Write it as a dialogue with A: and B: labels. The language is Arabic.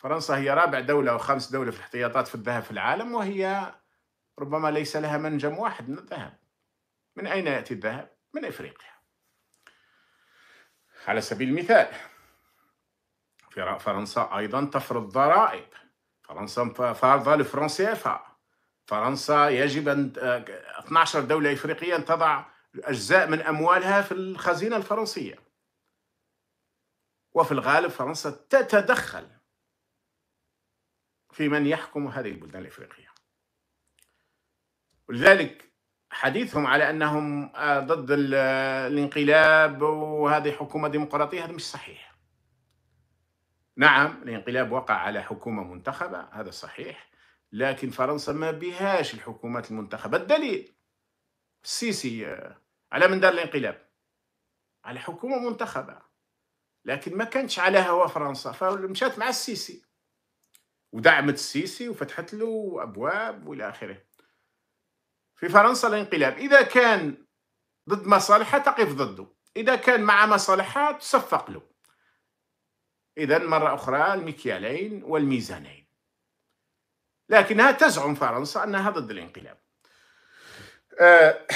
A: فرنسا هي رابع دولة أو خامس دولة في الاحتياطات في الذهب في العالم وهي ربما ليس لها منجم واحد من الذهب من أين يأتي الذهب؟ من إفريقيا على سبيل المثال فرنسا أيضا تفرض ضرائب فرنسا فرض لفرنس فرنسا يجب أن 12 آه، دولة إفريقية أن تضع أجزاء من أموالها في الخزينة الفرنسية وفي الغالب فرنسا تتدخل في من يحكم هذه البلدان الافريقيه. ولذلك حديثهم على انهم آه، ضد الانقلاب وهذه حكومه ديمقراطيه هذا مش صحيح. نعم الانقلاب وقع على حكومه منتخبه هذا صحيح لكن فرنسا ما بهاش الحكومات المنتخبه الدليل السيسي آه، على من دار الانقلاب على حكومه منتخبه لكن ما كانتش على هوا فرنسا فمشات مع السيسي ودعمت السيسي وفتحت له ابواب والى اخره في فرنسا الانقلاب اذا كان ضد مصالحه تقف ضده اذا كان مع مصالحه تصفق له اذا مره اخرى المكيالين والميزانين لكنها تزعم فرنسا انها ضد الانقلاب آه،